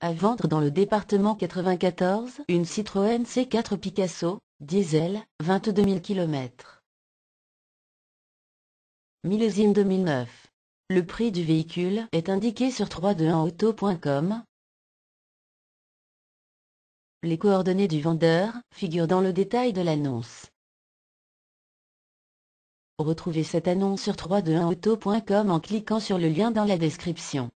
À vendre dans le département 94, une Citroën C4 Picasso, diesel, 22 000 km. Millésime 2009. Le prix du véhicule est indiqué sur 321auto.com. Les coordonnées du vendeur figurent dans le détail de l'annonce. Retrouvez cette annonce sur 321auto.com en cliquant sur le lien dans la description.